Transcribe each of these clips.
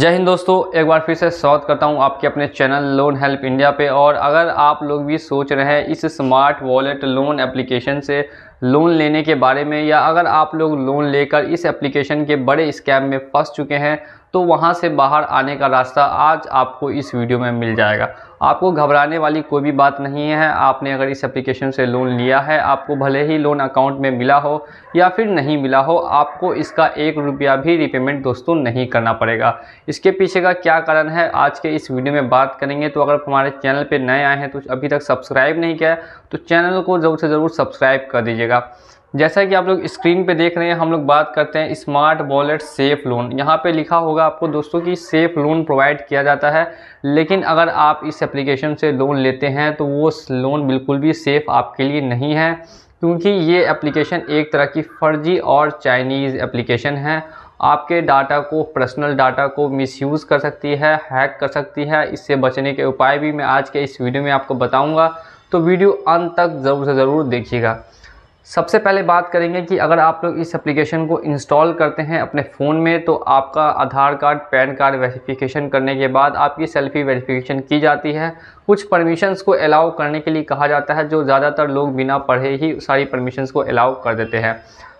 जय हिंद दोस्तों एक बार फिर से स्वागत करता हूं आपके अपने चैनल लोन हेल्प इंडिया पे और अगर आप लोग भी सोच रहे हैं इस स्मार्ट वॉलेट लोन एप्लीकेशन से लोन लेने के बारे में या अगर आप लोग लोन लेकर इस एप्लीकेशन के बड़े स्कैम में फंस चुके हैं तो वहाँ से बाहर आने का रास्ता आज आपको इस वीडियो में मिल जाएगा आपको घबराने वाली कोई भी बात नहीं है आपने अगर इस एप्लीकेशन से लोन लिया है आपको भले ही लोन अकाउंट में मिला हो या फिर नहीं मिला हो आपको इसका एक रुपया भी रिपेमेंट दोस्तों नहीं करना पड़ेगा इसके पीछे का क्या कारण है आज के इस वीडियो में बात करेंगे तो अगर हमारे चैनल पर नए आए हैं तो अभी तक सब्सक्राइब नहीं किया है तो चैनल को ज़रूर से ज़रूर सब्सक्राइब कर दीजिएगा जैसा कि आप लोग स्क्रीन पे देख रहे हैं हम लोग बात करते हैं स्मार्ट वॉलेट सेफ लोन यहाँ पे लिखा होगा आपको दोस्तों कि सेफ लोन प्रोवाइड किया जाता है लेकिन अगर आप इस एप्लीकेशन से लोन लेते हैं तो वो लोन बिल्कुल भी सेफ़ आपके लिए नहीं है क्योंकि ये एप्लीकेशन एक तरह की फर्जी और चाइनीज़ एप्लीकेशन है आपके डाटा को पर्सनल डाटा को मिसयूज़ कर सकती है हैक कर सकती है इससे बचने के उपाय भी मैं आज के इस वीडियो में आपको बताऊंगा तो वीडियो अंत तक ज़रूर से ज़रूर देखिएगा सबसे पहले बात करेंगे कि अगर आप लोग इस एप्लीकेशन को इंस्टॉल करते हैं अपने फ़ोन में तो आपका Aadhaar card PAN card verification करने के बाद आपकी सेल्फ़ी वेरिफिकेशन की जाती है कुछ परमिशंस को अलाउ करने के लिए कहा जाता है जो ज़्यादातर लोग बिना पढ़े ही सारी परमिशंस को अलाउ कर देते हैं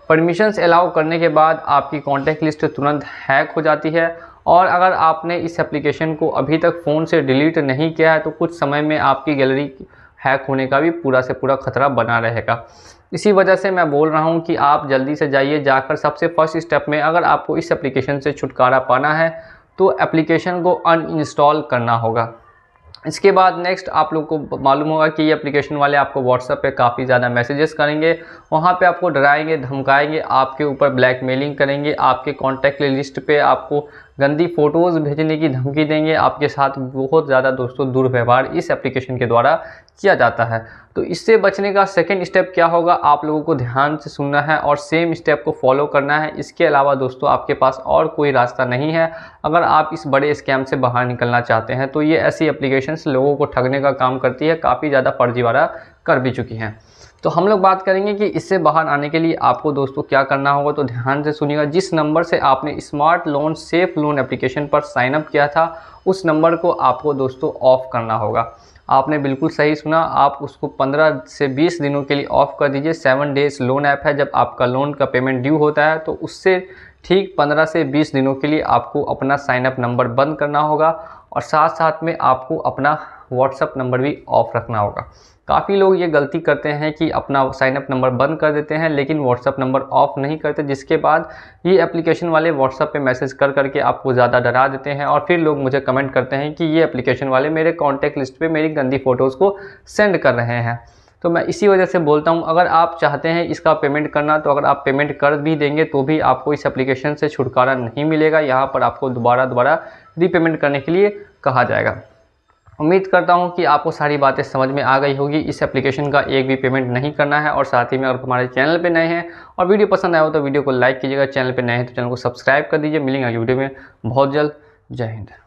परमिशंस अलाउ करने के बाद आपकी कॉन्टैक्ट लिस्ट तुरंत हैक हो जाती है और अगर आपने इस एप्लीकेशन को अभी तक फ़ोन से डिलीट नहीं किया है तो कुछ समय में आपकी गैलरी हैक होने का भी पूरा से पूरा खतरा बना रहेगा इसी वजह से मैं बोल रहा हूँ कि आप जल्दी से जाइए जाकर सबसे फर्स्ट स्टेप में अगर आपको इस एप्लीकेशन से छुटकारा पाना है तो एप्लीकेशन को अनइंस्टॉल करना होगा इसके बाद नेक्स्ट आप लोग को मालूम होगा कि ये एप्लीकेशन वाले आपको व्हाट्सएप पे काफ़ी ज़्यादा मैसेजेस करेंगे वहाँ पे आपको डराएंगे धमकाएंगे आपके ऊपर ब्लैकमेलिंग करेंगे आपके कॉन्टैक्ट लिस्ट पे आपको गंदी फ़ोटोज़ भेजने की धमकी देंगे आपके साथ बहुत ज़्यादा दोस्तों दुर्व्यवहार इस एप्लीकेशन के द्वारा किया जाता है तो इससे बचने का सेकेंड स्टेप क्या होगा आप लोगों को ध्यान से सुनना है और सेम स्टेप को फॉलो करना है इसके अलावा दोस्तों आपके पास और कोई रास्ता नहीं है अगर आप इस बड़े स्कैम से बाहर निकलना चाहते हैं तो ये ऐसी अप्लीकेशन लोगों को ठगने का काम करती है काफ़ी ज़्यादा फर्जीवाड़ा कर भी चुकी हैं तो हम लोग बात करेंगे कि इससे बाहर आने के लिए आपको दोस्तों क्या करना होगा तो ध्यान से सुनिएगा जिस नंबर से आपने smart loan safe loan application पर साइनअप किया था उस नंबर को आपको दोस्तों ऑफ़ करना होगा आपने बिल्कुल सही सुना आप उसको 15 से 20 दिनों के लिए ऑफ़ कर दीजिए सेवन डेज़ लोन ऐप है जब आपका लोन का पेमेंट ड्यू होता है तो उससे ठीक 15 से 20 दिनों के लिए आपको अपना साइनअप नंबर बंद करना होगा और साथ साथ में आपको अपना व्हाट्सअप नंबर भी ऑफ रखना होगा काफ़ी लोग ये गलती करते हैं कि अपना साइनअप नंबर बंद कर देते हैं लेकिन व्हाट्सअप नंबर ऑफ नहीं करते जिसके बाद ये एप्लीकेशन वाले व्हाट्सअप पे मैसेज कर करके आपको ज़्यादा डरा देते हैं और फिर लोग मुझे कमेंट करते हैं कि ये एप्लीकेशन वाले मेरे कॉन्टैक्ट लिस्ट पे मेरी गंदी फ़ोटोज़ को सेंड कर रहे हैं तो मैं इसी वजह से बोलता हूँ अगर आप चाहते हैं इसका पेमेंट करना तो अगर आप पेमेंट कर भी देंगे तो भी आपको इस एप्लीकेशन से छुटकारा नहीं मिलेगा यहाँ पर आपको दोबारा दोबारा रीपेमेंट करने के लिए कहा जाएगा उम्मीद करता हूँ कि आपको सारी बातें समझ में आ गई होगी इस एप्लीकेशन का एक भी पेमेंट नहीं करना है और साथ ही में अगर हमारे चैनल पर नए हैं और वीडियो पसंद आया हो तो वीडियो को लाइक कीजिएगा चैनल पर नए हैं तो चैनल को सब्सक्राइब कर दीजिए मिलेंगे वीडियो में बहुत जल्द जय हिंद